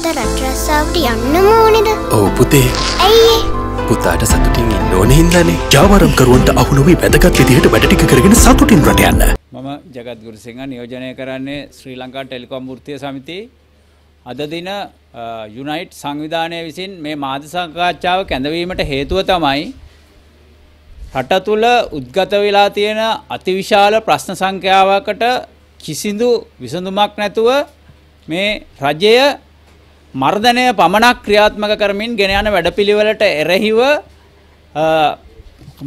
තාත රටරස්සාාවට යන්න මෝනෙද ඕ පුතේ ඇයි පුතාට සතුටින් ඉන්න ඕන හින්දනේ ජාවරම් කරුවන්ට අහුනුවේ වැදගත් විදිහට වැඩටික කරගෙන සතුටින් රට යන්න මම ජගත්ගුරුසිංහ නියෝජනය කරන්නේ ශ්‍රී ලංකා ටෙලිකොම් ෘතිය සමිති අදදින යුනයිට් සංවිධානය විසින් මේ මාධ සංකාච්ඡාව කැඳවීමට හේතුව තමයි රට තුළ උද්ගත වෙලා තියෙන අතිවිශාල ප්‍රශ්න සංඛ්‍යාවකට කිසිදු විසඳුමක් නැතුව මේ රජය මර්ධනය පමණක් ක්‍රියාත්මක කරමින් ගෙන යන වැඩපිළිවෙලට එරෙහිව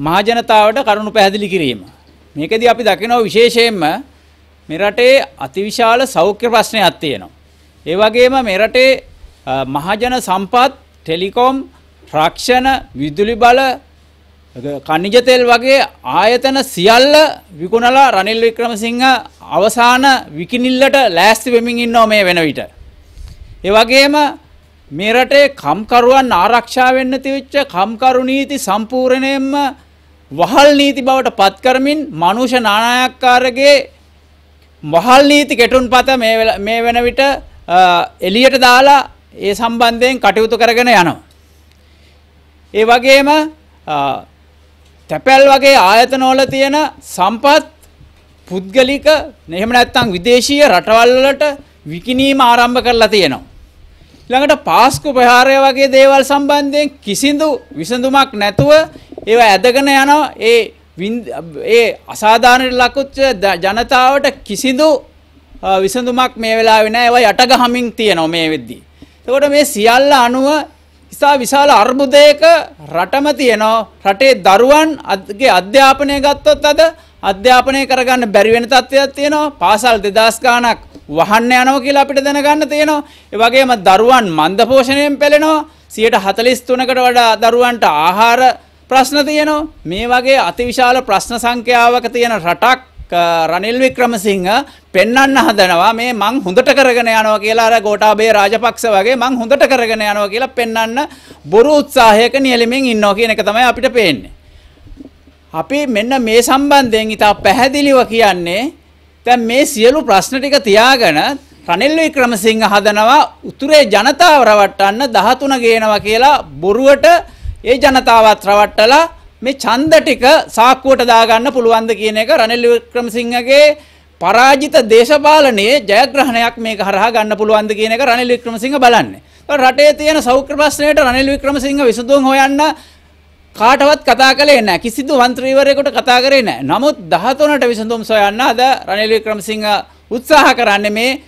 මහජනතාවට කරුණු පැහැදිලි කිරීම. මේකදී අපි දකිනවා විශේෂයෙන්ම මෙරටේ අතිවිශාල සෞඛ්‍ය ප්‍රශ්නයක් තියෙනවා. ඒ වගේම මෙරටේ මහජන සම්පත්, ටෙලිකොම්, රක්ෂණ, විදුලි බල, කනිජ තෙල් වගේ ආයතන සියල්ල විකුණලා රනිල් වික්‍රමසිංහ අවසාන විකිනිල්ලට ලෑස්ති වෙමින් ඉන්නවා මේ වෙන විට. ඒ වගේම මේ රටේ කම්කරුවන් ආරක්ෂා වෙන්න තිබිච්ච කම්කරු නීති සම්පූර්ණයෙන්ම වහල් නීති බවට පත් කරමින් මනුෂ්‍ය නානායක්කාරගේ වහල් නීති කෙටුන් පත මේ වෙන විට එලියට දාලා ඒ සම්බන්ධයෙන් කටයුතු කරගෙන යනවා. ඒ වගේම තැපැල් වගේ ආයතනවල තියෙන සම්පත් පුද්ගලික එහෙම නැත්නම් විදේශීය රටවල් වලට විකිණීම ආරම්භ කරලා තියෙනවා. ළඟට පාස්කු ප්‍රහාරය වගේ දේවල් සම්බන්ධයෙන් කිසිදු විසඳුමක් නැතුව ඒවා ඇදගෙන යනවා ඒ ඒ අසාධාරණයට ලකුච්ච ජනතාවට කිසිදු විසඳුමක් මේ වෙලාවේ නැහැ ඒවා යටගහමින් තියෙනවා මේ වෙද්දී. එතකොට මේ සියල්ල අනුව ඉතා විශාල අර්බුදයක රටම තියෙනවා. රටේ දරුවන් අගේ අධ්‍යාපනය ගත්තොත් අද අධ්‍යාපනය කරගන්න බැරි වෙන තත්ත්වයක් තියෙනවා. පාසල් 2000 ගාණක් වහන්න යනවා කියලා අපිට දැනගන්න තියෙනවා. ඒ වගේම දරුවන් මන්දපෝෂණයෙන් පෙළෙනවා. 143කට වඩා දරුවන්ට ආහාර ප්‍රශ්න තියෙනවා. මේ වගේ අතිවිශාල ප්‍රශ්න සංඛ්‍යාවක තියෙන රටක් රනිල් වික්‍රමසිංහ පෙන්වන්න හදනවා මේ මං හොඳට කරගෙන යනවා කියලා අර ගෝඨාභය රාජපක්ෂ වගේ මං හොඳට කරගෙන යනවා කියලා පෙන්වන්න බොරු උත්සාහයක නියැලෙමින් ඉන්නවා කියන එක තමයි අපිට පේන්නේ. අපි මෙන්න මේ සම්බන්ධයෙන් ඉතා පැහැදිලිව කියන්නේ දැන් මේ සියලු ප්‍රශ්න ටික තියාගෙන රනිල් වික්‍රමසිංහ හදනවා උතුරේ ජනතාව රවට්ටන්න 13 ගේනවා කියලා බොරුවට ඒ ජනතාවත් රවට්ටලා මේ ඡන්ද ටික සාක්කුවට දාගන්න පුළුවන්ද කියන එක රනිල් වික්‍රමසිංහගේ පරාජිත දේශපාලනයේ ජයග්‍රහණයක් මේක හරහා ගන්න පුළුවන්ද කියන එක රනිල් වික්‍රමසිංහ බලන්නේ. රටේ තියෙන සෞඛ්‍ය ප්‍රශ්නයට රනිල් වික්‍රමසිංහ විසඳුම් හොයන්න කාටවත් කතා කළේ නැහැ. කිසිදු മന്ത്രിවරයෙකුට කතා කරේ නැහැ. නමුත් 13ට විසඳුම් සොයන්න අද රනිල් වික්‍රමසිංහ උත්සාහ කරන්නේ මේ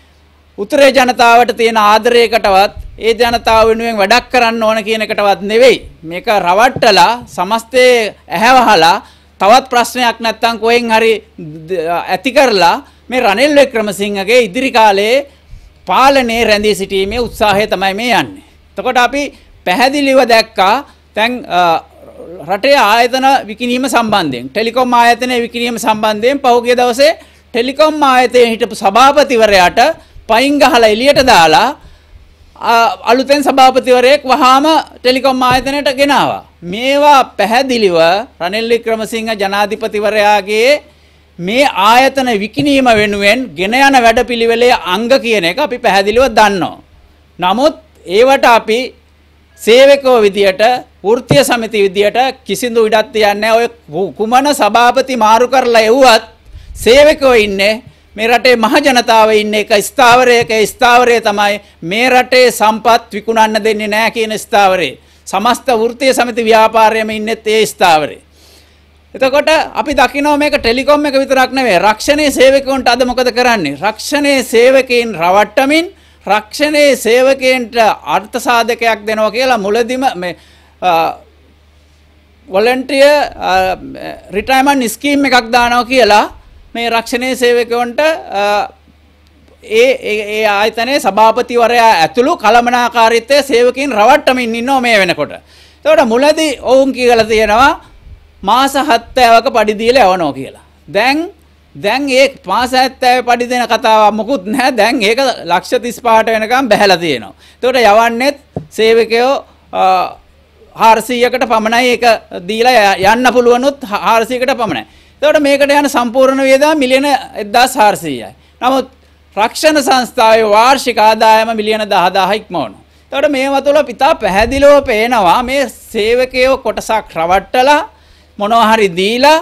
උතුරේ ජනතාවට තියෙන ආදරයකටවත් ඒ ජනතාව වෙනුවෙන් වැඩක් කරන්න ඕන කියන එකටවත් නෙවෙයි. මේක රවට්ටලා සමස්තේ ඇහැවහලා තවත් ප්‍රශ්නයක් නැත්තම් කොහෙන් හරි ඇති කරලා මේ රනිල් වික්‍රමසිංහගේ ඉදිරි කාලයේ පාලනයේ රැඳී සිටීමේ උත්සාහය තමයි මේ යන්නේ. එතකොට අපි පැහැදිලිව දැක්කා දැන් රටේ ආයතන විකිණීම සම්බන්ධයෙන් ටෙලිකොම් ආයතනය විකිණීම සම්බන්ධයෙන් පහුගිය දවසේ ටෙලිකොම් ආයතනයේ හිටපු සභාපතිවරයාට පයින් ගහලා එළියට දාලා අලුතෙන් සභාපතිවරයෙක් වහාම ටෙලිකොම් ආයතනයට ගෙනාවා. මේවා පැහැදිලිව රනිල් වික්‍රමසිංහ ජනාධිපතිවරයාගේ මේ ආයතන විකිණීම වෙනුවෙන් ගෙන යන වැඩපිළිවෙලේ අංග කියන එක අපි පැහැදිලිව දන්නවා. නමුත් ඒවට අපි සේවකෝ විදියට වෘත්තීය සමිති විදියට කිසිඳු ඉඩක් තියන්නේ ඔය කුමන සභාපති මාරු කරලා එව්වත් සේවකෝ ඉන්නේ මේ රටේ මහජනතාව ඉන්නේ එක ස්ථාවරයක ස්ථාවරය තමයි මේ රටේ සම්පත් විකුණන්න දෙන්නේ නැහැ කියන ස්ථාවරේ. සමස්ත වෘත්තීය සමිති ව්‍යාපාරයේම ඉන්නේත් ඒ ස්ථාවරේ. එතකොට අපි දකිනවා මේක ටෙලිකොම් එක විතරක් නෙවෙයි රක්ෂණයේ සේවකයන්ට අද මොකද කරන්නේ? රක්ෂණයේ සේවකයන් රවට්ටමින් රක්ෂණයේ සේවකයන්ට අර්ථ සාධකයක් දෙනවා කියලා මුලදිම මේ වොලන්ටිය රිටයමන් ස්කීම් එකක් දානවා කියලා මේ රක්ෂණයේ සේවකවන්ට ඒ ඒ ආයතනයේ සභාපතිවරයා ඇතුළු කළමනාකාරීත්වය සේවකින් රවට්ටමින් ඉන්නවා මේ වෙනකොට. එතකොට මුලදී ඔවුන් කියලා තියෙනවා මාස 70ක පඩි දීලා යවනවා කියලා. දැන් දැන් ඒ පාස 70 පඩි දෙන කතාවක් මොකුත් නැහැ. දැන් ඒක ලක්ෂ 35ට වෙනකම් බහැලා තියෙනවා. එතකොට යවන්නේත් සේවකයෝ 400කට පමණයි ඒක දීලා යන්න පුළුවනුත් 400කට පමණයි. එතකොට මේකට යන සම්පූර්ණ වියදම මිලියන 1400යි. නමුත් රක්ෂණ සංස්ථාවේ වාර්ෂික ආදායම මිලියන 10000 ඉක්මවනවා. එතකොට මේවා තුළ පිතා පැහැදිලිව පේනවා මේ සේවකයෝ කොටසක් රවට්ටලා මොනවා හරි දීලා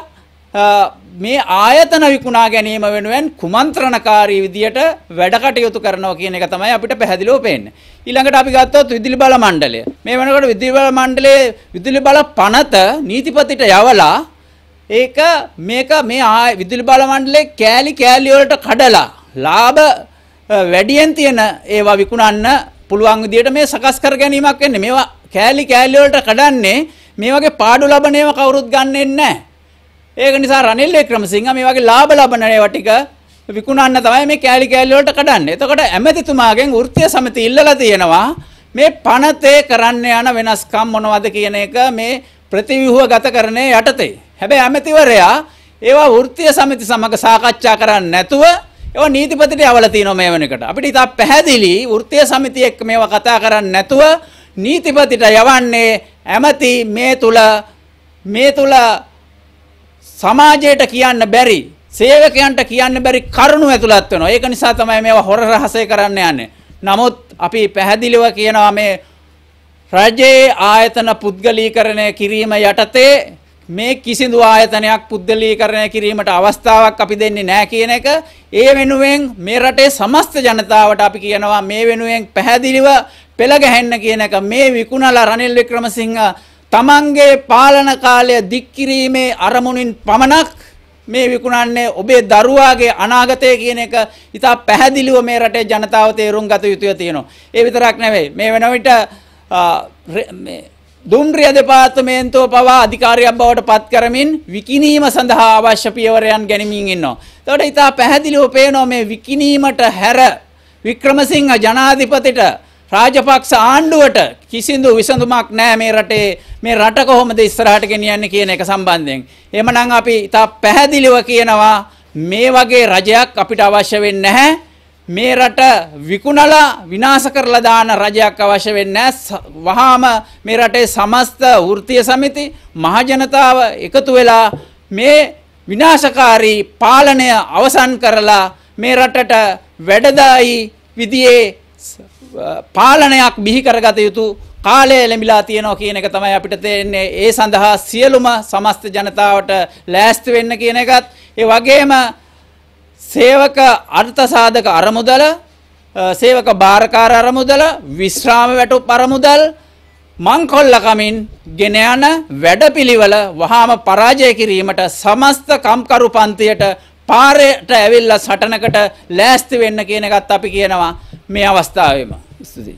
මේ ආයතන විකුණා ගැනීම වෙනුවෙන් කුමන්ත්‍රණකාරී විදියට වැඩ කටයුතු කරනවා කියන එක තමයි අපිට පැහැදිලිව පේන්නේ. ඊළඟට අපි ගත්තොත් විදුලි බල මණ්ඩලය. මේ වෙනකොට විදුලි බල මණ්ඩලයේ විදුලි බල පනත නීතිපතිට යවලා ඒක මේක මේ විදුලි බල මණ්ඩලයේ කෑලි කෑලි වලට කඩලා ලාභ වැඩියෙන් තියෙන ඒවා විකුණන්න පුළුවන් විදියට මේ සකස් කර ගැනීමක් වෙන්නේ. මේවා කෑලි කෑලි වලට කඩන්නේ මේ වගේ පාඩු ලබන ඒවා කවුරුත් ගන්නෙ නැහැ. ඒක නිසා රනිල් වික්‍රමසිංහ මේ වගේ ලාභ ලබන ඒවා ටික විකුණන්න තමයි මේ කෑලි කෑලි වලට කඩන්නේ. එතකොට ඇමතිතුමාගෙන් වෘත්තීය සමිති ඉල්ලලා තියෙනවා මේ පනතේ කරන්න යන වෙනස්කම් මොනවද කියන එක මේ ප්‍රතිව්‍යුහ ගතකරණය යටතේ. හැබැයි ඇමතිවරයා ඒවා වෘත්තීය සමිති සමග සාකච්ඡා කරන්නේ නැතුව ඒවා නීතිපතිට යවලා තියෙනවා මේ වෙනකොට. අපිට ඉතා පැහැදිලි වෘත්තීය සමිතිය එක්ක මේවා කතා කරන්නේ නැතුව නීතිපතිට යවන්නේ ඇමති මේ තුල මේ තුල සමාජයට කියන්න බැරි සේවකයන්ට කියන්න බැරි කරුණු ඇතුළත් වෙනවා. ඒක නිසා තමයි මේවා හොර රහසය කරන්න යන්නේ. නමුත් අපි පැහැදිලිව කියනවා මේ රජයේ ආයතන පුද්ගලීකරණය කිරීම යටතේ මේ කිසිදු ආයතනයක් පුද්ගලීකරණය කිරීමට අවස්ථාවක් අපි දෙන්නේ නැහැ කියන එක ඒ වෙනුවෙන් මේ රටේ සමස්ත ජනතාවට අපි කියනවා මේ වෙනුවෙන් පැහැදිලිව පෙළ ගැහෙන්න කියන එක මේ විකුණලා රනිල් වික්‍රමසිංහ තමන්ගේ පාලන කාලය දික් කිරීමේ අරමුණින් පමණක් මේ විකුණන්නේ ඔබේ දරුවාගේ අනාගතය කියන එක ඉතා පැහැදිලිව මේ රටේ ජනතාව තේරුම් ගත යුතුය තියෙනවා. ඒ විතරක් නෙවෙයි. මේ වෙන විට දුම්රිය දෙපාර්තමේන්තුව පවා අධිකාරියක් බවට පත් කරමින් විකිණීම සඳහා අවශ්‍ය පියවරයන් ගැනීමින් ඉන්නවා. එතකොට ඉතා පැහැදිලිව පේනවා මේ විකිණීමට හැර වික්‍රමසිංහ ජනාධිපතිට රාජපක්ෂ ආණ්ඩුවට කිසිදු විසඳුමක් නැහැ මේ රටේ මේ රට කොහොමද ඉස්සරහට ගෙනියන්නේ කියන එක සම්බන්ධයෙන්. එමනම් අපි තා පැහැදිලිව කියනවා මේ වගේ රජයක් අපිට අවශ්‍ය වෙන්නේ නැහැ. මේ රට විකුණලා විනාශ කරලා දාන රජයක් අවශ්‍ය වෙන්නේ වහාම මේ රටේ සමස්ත වෘත්තීය සමිති මහජනතාව එකතු වෙලා මේ විනාශකාරී පාලනය අවසන් කරලා මේ රටට වැඩදායි විදියේ පාලනයක් බිහි කරගත යුතු කාලය ලැබිලා තියෙනවා කියන එක තමයි අපිට තේරෙන්නේ. ඒ සඳහා සියලුම සමස්ත ජනතාවට ලෑස්ති වෙන්න කියන එකත් ඒ වගේම සේවක අර්ථසාධක අරමුදල සේවක භාරකාර අරමුදල විශ්‍රාම වැටුප් අරමුදල් මංකොල්ලකමින් ගෙන යන වැඩපිළිවෙල වහාම පරාජය කිරීමට සමස්ත කම්කරු පන්තියට පාරයට ඇවිල්ලා සටනකට ලෑස්ති වෙන්න කියන එකත් අපි කියනවා મેં આ વાંચતા એમાં સ્તુતિ